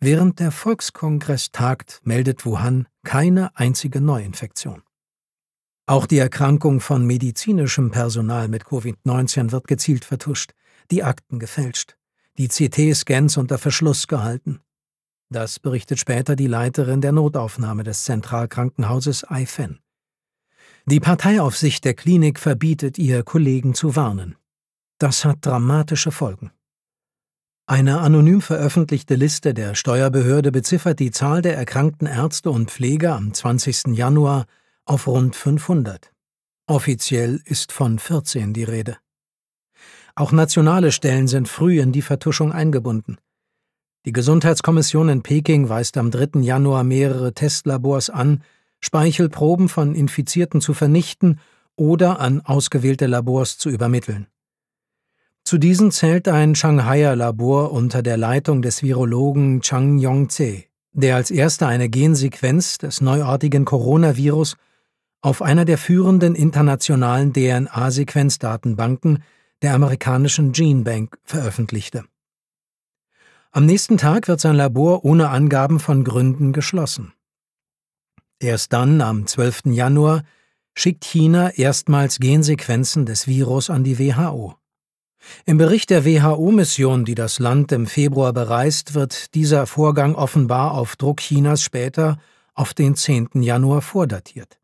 Während der Volkskongress tagt, meldet Wuhan keine einzige Neuinfektion. Auch die Erkrankung von medizinischem Personal mit Covid-19 wird gezielt vertuscht, die Akten gefälscht, die CT-Scans unter Verschluss gehalten. Das berichtet später die Leiterin der Notaufnahme des Zentralkrankenhauses Aifen. Die Parteiaufsicht der Klinik verbietet ihr, Kollegen zu warnen. Das hat dramatische Folgen. Eine anonym veröffentlichte Liste der Steuerbehörde beziffert die Zahl der erkrankten Ärzte und Pfleger am 20. Januar auf rund 500. Offiziell ist von 14 die Rede. Auch nationale Stellen sind früh in die Vertuschung eingebunden. Die Gesundheitskommission in Peking weist am 3. Januar mehrere Testlabors an, Speichelproben von Infizierten zu vernichten oder an ausgewählte Labors zu übermitteln. Zu diesen zählt ein Shanghaier Labor unter der Leitung des Virologen Chang Yongtze, der als erster eine Gensequenz des neuartigen Coronavirus auf einer der führenden internationalen DNA-Sequenzdatenbanken der amerikanischen GeneBank veröffentlichte. Am nächsten Tag wird sein Labor ohne Angaben von Gründen geschlossen. Erst dann, am 12. Januar, schickt China erstmals Gensequenzen des Virus an die WHO. Im Bericht der WHO-Mission, die das Land im Februar bereist, wird dieser Vorgang offenbar auf Druck Chinas später auf den 10. Januar vordatiert.